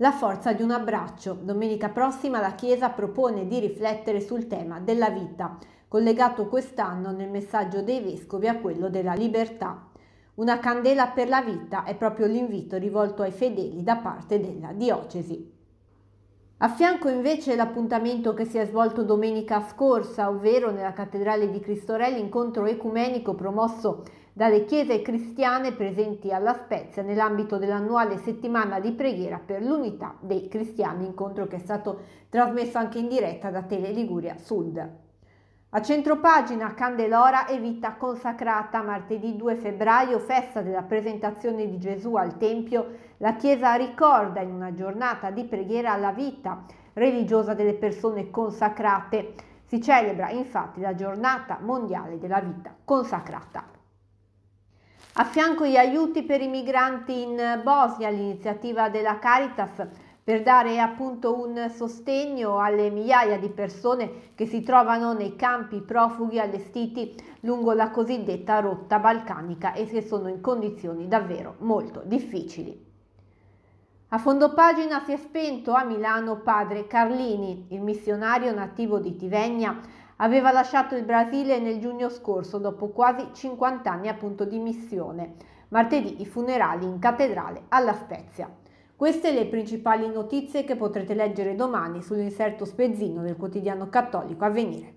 La forza di un abbraccio. Domenica prossima la Chiesa propone di riflettere sul tema della vita, collegato quest'anno nel messaggio dei Vescovi a quello della libertà. Una candela per la vita è proprio l'invito rivolto ai fedeli da parte della Diocesi. A fianco invece l'appuntamento che si è svolto domenica scorsa, ovvero nella Cattedrale di Cristo Cristorelli, incontro ecumenico promosso dalle chiese cristiane presenti alla Spezia nell'ambito dell'annuale settimana di preghiera per l'unità dei cristiani, incontro che è stato trasmesso anche in diretta da Tele Liguria Sud. A centropagina Candelora e vita consacrata martedì 2 febbraio, festa della presentazione di Gesù al Tempio, la Chiesa ricorda in una giornata di preghiera la vita religiosa delle persone consacrate. Si celebra infatti la giornata mondiale della vita consacrata. A fianco gli aiuti per i migranti in Bosnia, l'iniziativa della Caritas per dare appunto un sostegno alle migliaia di persone che si trovano nei campi profughi allestiti lungo la cosiddetta rotta balcanica e che sono in condizioni davvero molto difficili. A fondo pagina si è spento a Milano padre Carlini, il missionario nativo di Tivegna, aveva lasciato il Brasile nel giugno scorso dopo quasi 50 anni appunto di missione. Martedì i funerali in cattedrale alla Spezia. Queste le principali notizie che potrete leggere domani sull'inserto spezzino del quotidiano cattolico Avvenire.